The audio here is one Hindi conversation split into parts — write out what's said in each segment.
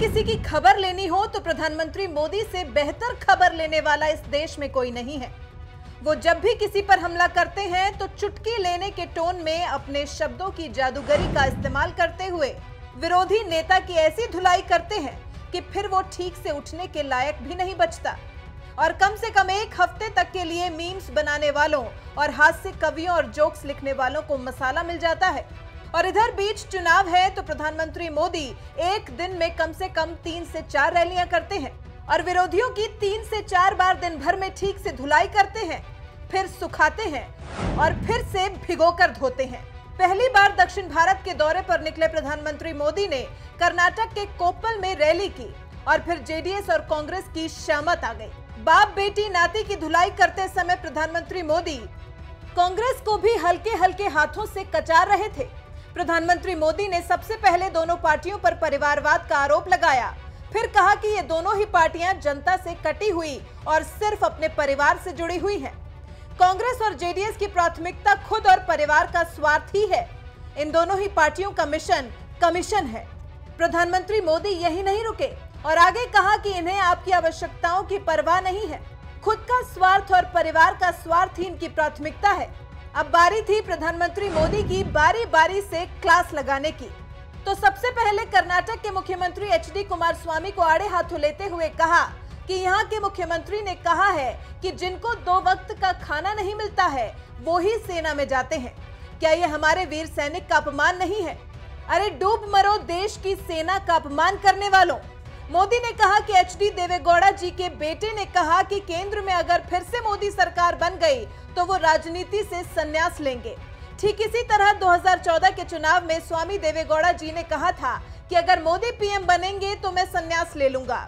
किसी की खबर लेनी हो तो प्रधानमंत्री मोदी से बेहतर खबर लेने वाला इस देश में कोई नहीं है वो जब भी किसी पर हमला करते हैं तो चुटकी लेने के टोन में अपने शब्दों की जादूगरी का इस्तेमाल करते हुए विरोधी नेता की ऐसी धुलाई करते हैं कि फिर वो ठीक से उठने के लायक भी नहीं बचता और कम से कम एक हफ्ते तक के लिए मीम्स बनाने वालों और हास्य कवियों और जोक्स लिखने वालों को मसाला मिल जाता है और इधर बीच चुनाव है तो प्रधानमंत्री मोदी एक दिन में कम से कम तीन से चार रैलियां करते हैं और विरोधियों की तीन से चार बार दिन भर में ठीक से धुलाई करते हैं फिर सुखाते हैं और फिर से भिगोकर धोते हैं पहली बार दक्षिण भारत के दौरे पर निकले प्रधानमंत्री मोदी ने कर्नाटक के कोपल में रैली की और फिर जेडीएस और कांग्रेस की शामत आ गई बाप बेटी नाती की धुलाई करते समय प्रधानमंत्री मोदी कांग्रेस को भी हल्के हल्के हाथों से कचार रहे थे प्रधानमंत्री मोदी ने सबसे पहले दोनों पार्टियों पर परिवारवाद का आरोप लगाया फिर कहा कि ये दोनों ही पार्टियां जनता से कटी हुई और सिर्फ अपने परिवार से जुड़ी हुई हैं। कांग्रेस और जेडीएस की प्राथमिकता खुद और परिवार का स्वार्थ ही है इन दोनों ही पार्टियों का मिशन कमीशन है प्रधानमंत्री मोदी यही नहीं रुके और आगे कहा कि इन्हें आपकी आवश्यकताओं की परवाह नहीं है खुद का स्वार्थ और परिवार का स्वार्थ ही इनकी प्राथमिकता है अब बारी थी प्रधानमंत्री मोदी की बारी बारी से क्लास लगाने की तो सबसे पहले कर्नाटक के मुख्यमंत्री एच डी कुमार स्वामी को आड़े हाथों लेते हुए कहा कि यहाँ के मुख्यमंत्री ने कहा है कि जिनको दो वक्त का खाना नहीं मिलता है वो ही सेना में जाते हैं क्या ये हमारे वीर सैनिक का अपमान नहीं है अरे डूब मरो देश की सेना का अपमान करने वालों मोदी ने कहा कि एच डी देवेगौड़ा जी के बेटे ने कहा कि केंद्र में अगर फिर से मोदी सरकार बन गई तो वो राजनीति से संन्यास लेंगे ठीक इसी तरह 2014 के चुनाव में स्वामी देवेगौड़ा जी ने कहा था कि अगर मोदी पीएम बनेंगे तो मैं संन्यास ले लूंगा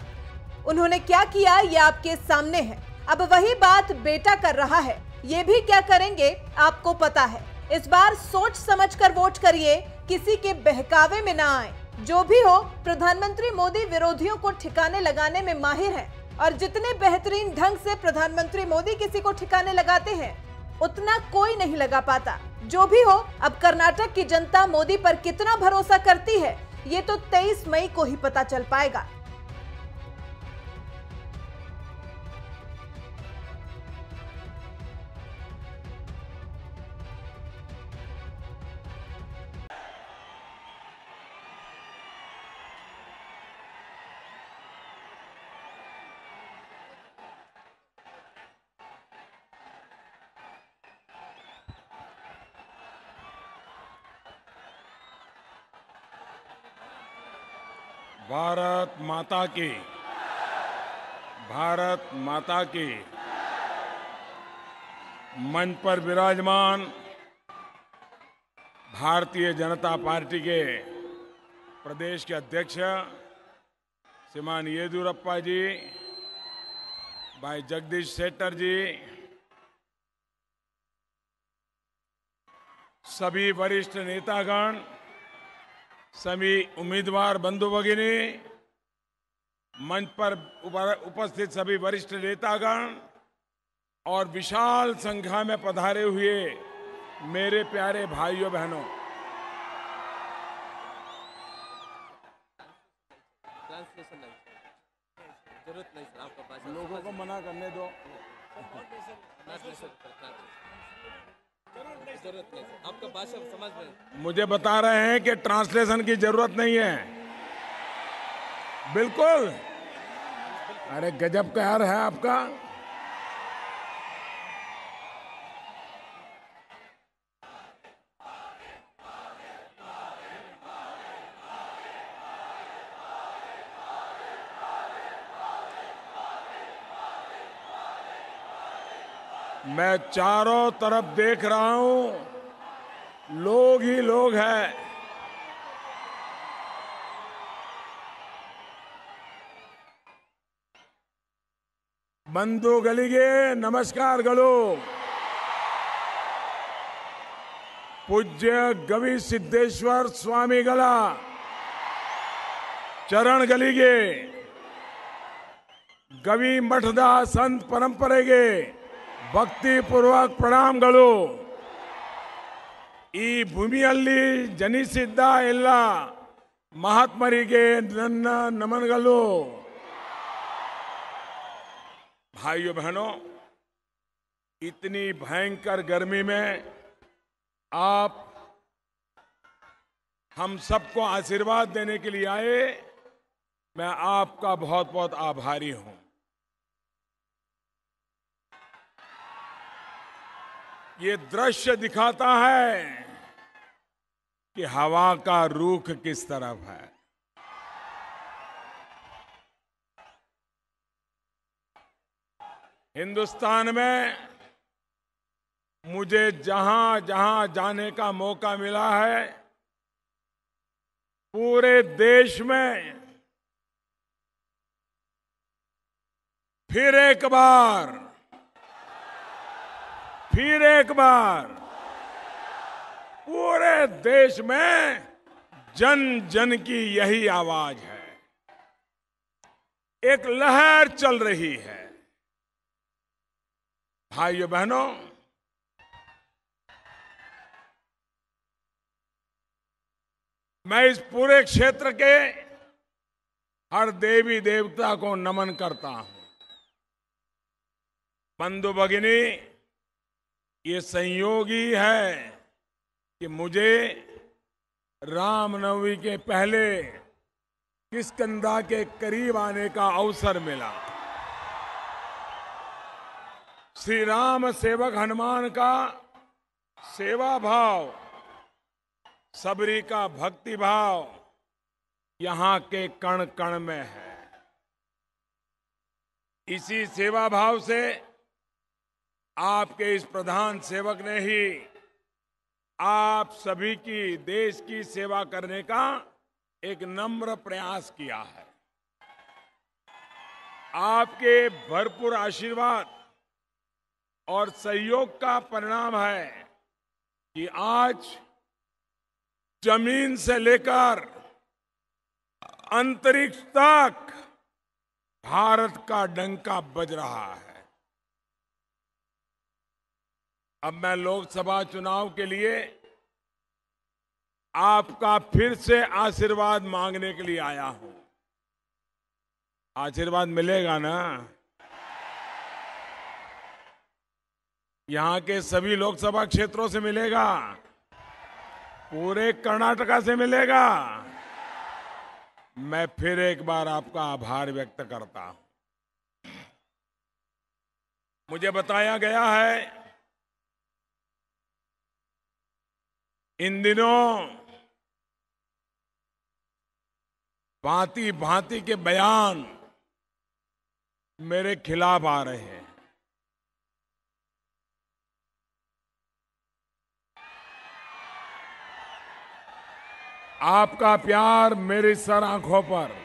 उन्होंने क्या किया ये आपके सामने है अब वही बात बेटा कर रहा है ये भी क्या करेंगे आपको पता है इस बार सोच समझ कर वोट करिए किसी के बहकावे में ना आए जो भी हो प्रधानमंत्री मोदी विरोधियों को ठिकाने लगाने में माहिर है और जितने बेहतरीन ढंग से प्रधानमंत्री मोदी किसी को ठिकाने लगाते हैं उतना कोई नहीं लगा पाता जो भी हो अब कर्नाटक की जनता मोदी पर कितना भरोसा करती है ये तो 23 मई को ही पता चल पाएगा भारत माता की भारत माता की मन पर विराजमान भारतीय जनता पार्टी के प्रदेश के अध्यक्ष श्रीमान येदुरप्पा जी भाई जगदीश शेट्टर जी सभी वरिष्ठ नेतागण सभी उम्मीदवार बंधु भगिनी मंच पर उपस्थित सभी वरिष्ठ नेतागण और विशाल संख्या में पधारे हुए मेरे प्यारे भाइयों बहनों जरूरत नहीं लोगों को मना करने दो जरूरत नहीं आपका भाषा समझ में मुझे बता रहे हैं कि ट्रांसलेशन की जरूरत नहीं है बिल्कुल अरे गजब का है आपका मैं चारों तरफ देख रहा हूं लोग ही लोग हैं बंधु गलिगे नमस्कार गलो पूज्य गवि सिद्धेश्वर स्वामी गला चरण गलिगे गवि मठदा संत परंपरेगे ಭಕ್ತಿಪೂರ್ವಕ ಪ್ರಣಾಮಗಳು ಈ ಭೂಮಿಯಲ್ಲಿ ಜನಿಸಿದ್ದ ಎಲ್ಲ ಮಹಾತ್ಮರಿಗೆ नमन ನಮನಗಳು भाइयों बहनों इतनी भयंकर गर्मी में आप हम सबको आशीर्वाद देने के लिए आए मैं आपका बहुत बहुत आभारी हूं ये दृश्य दिखाता है कि हवा का रुख किस तरफ है हिंदुस्तान में मुझे जहां जहां जाने का मौका मिला है पूरे देश में फिर एक बार फिर एक बार पूरे देश में जन जन की यही आवाज है एक लहर चल रही है भाइयों बहनों मैं इस पूरे क्षेत्र के हर देवी देवता को नमन करता हूं बंधु भगिनी ये संयोगी है कि मुझे रामनवमी के पहले किसकंदा के करीब आने का अवसर मिला श्री राम सेवक हनुमान का सेवा भाव सबरी का भक्ति भाव यहां के कण कण में है इसी सेवा भाव से आपके इस प्रधान सेवक ने ही आप सभी की देश की सेवा करने का एक नम्र प्रयास किया है आपके भरपूर आशीर्वाद और सहयोग का परिणाम है कि आज जमीन से लेकर अंतरिक्ष तक भारत का डंका बज रहा है अब मैं लोकसभा चुनाव के लिए आपका फिर से आशीर्वाद मांगने के लिए आया हूं आशीर्वाद मिलेगा ना यहां के सभी लोकसभा क्षेत्रों से मिलेगा पूरे कर्नाटका से मिलेगा मैं फिर एक बार आपका आभार व्यक्त करता हूं मुझे बताया गया है इन दिनों भांति भांति के बयान मेरे खिलाफ आ रहे हैं आपका प्यार मेरी सर आंखों पर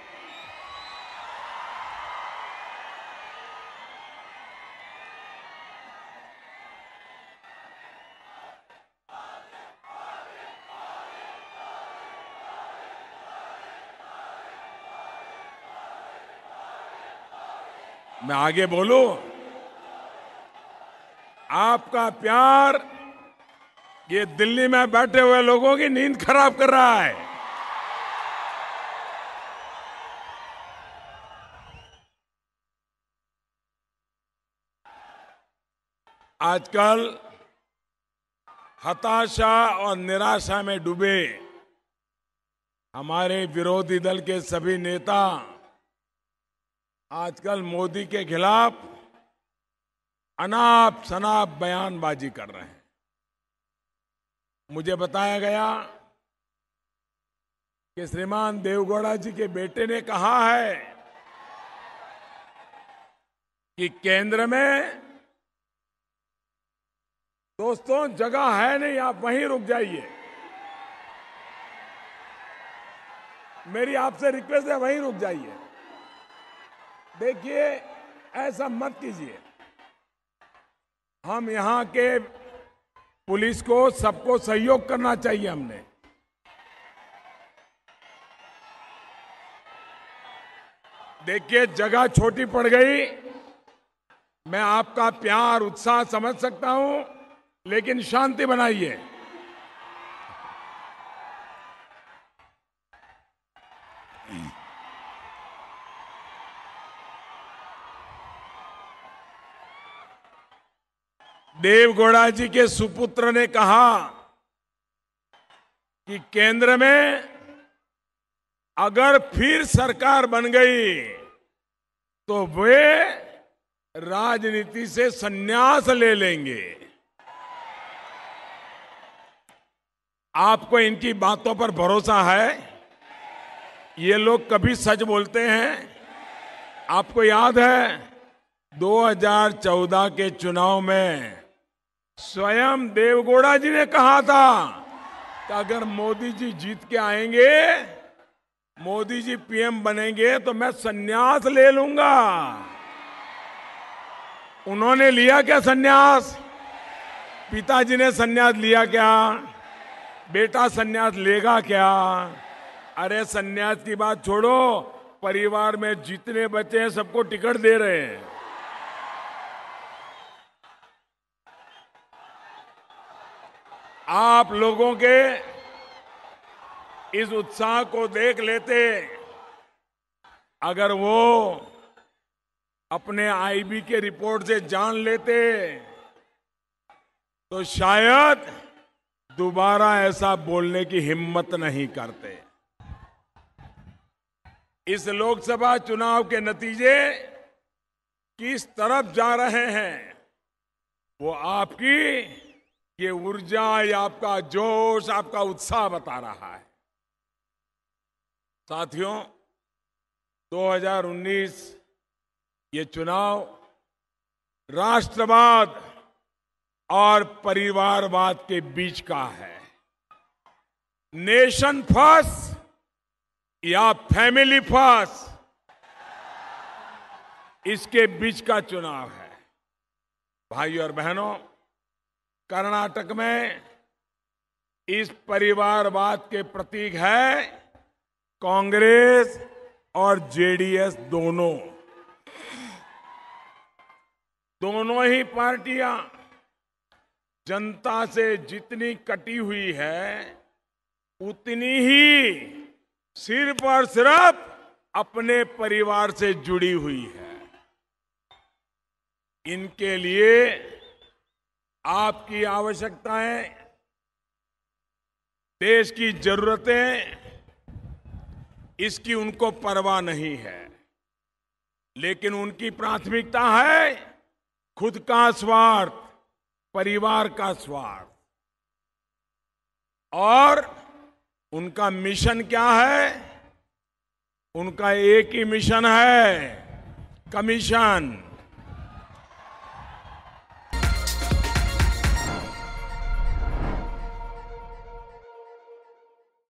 मैं आगे बोलू आपका प्यार ये दिल्ली में बैठे हुए लोगों की नींद खराब कर रहा है आजकल हताशा और निराशा में डूबे हमारे विरोधी दल के सभी नेता आजकल मोदी के खिलाफ अनाप शनाप बयानबाजी कर रहे हैं मुझे बताया गया कि श्रीमान देवगौड़ा जी के बेटे ने कहा है कि केंद्र में दोस्तों जगह है नहीं आप वहीं रुक जाइए मेरी आपसे रिक्वेस्ट है वहीं रुक जाइए देखिए ऐसा मत कीजिए हम यहां के पुलिस को सबको सहयोग करना चाहिए हमने देखिए जगह छोटी पड़ गई मैं आपका प्यार उत्साह समझ सकता हूं लेकिन शांति बनाइए देवगौड़ा जी के सुपुत्र ने कहा कि केंद्र में अगर फिर सरकार बन गई तो वे राजनीति से संन्यास ले लेंगे आपको इनकी बातों पर भरोसा है ये लोग कभी सच बोलते हैं आपको याद है 2014 के चुनाव में स्वयं देवगोड़ा जी ने कहा था कि अगर मोदी जी जीत के आएंगे मोदी जी पीएम बनेंगे तो मैं सन्यास ले लूंगा उन्होंने लिया क्या सन्यास पिताजी ने सन्यास लिया क्या बेटा सन्यास लेगा क्या अरे सन्यास की बात छोड़ो परिवार में जितने बच्चे हैं सबको टिकट दे रहे हैं आप लोगों के इस उत्साह को देख लेते अगर वो अपने आईबी के रिपोर्ट से जान लेते तो शायद दोबारा ऐसा बोलने की हिम्मत नहीं करते इस लोकसभा चुनाव के नतीजे किस तरफ जा रहे हैं वो आपकी ये ऊर्जा ये आपका जोश आपका उत्साह बता रहा है साथियों 2019 ये चुनाव राष्ट्रवाद और परिवारवाद के बीच का है नेशन फर्स्ट या फैमिली फर्स्ट इसके बीच का चुनाव है भाइयों और बहनों कर्नाटक में इस परिवारवाद के प्रतीक है कांग्रेस और जेडीएस दोनों दोनों ही पार्टियां जनता से जितनी कटी हुई है उतनी ही सिर्फ और सिर्फ अपने परिवार से जुड़ी हुई है इनके लिए आपकी आवश्यकताएं देश की जरूरतें इसकी उनको परवाह नहीं है लेकिन उनकी प्राथमिकता है खुद का स्वार्थ परिवार का स्वार्थ और उनका मिशन क्या है उनका एक ही मिशन है कमीशन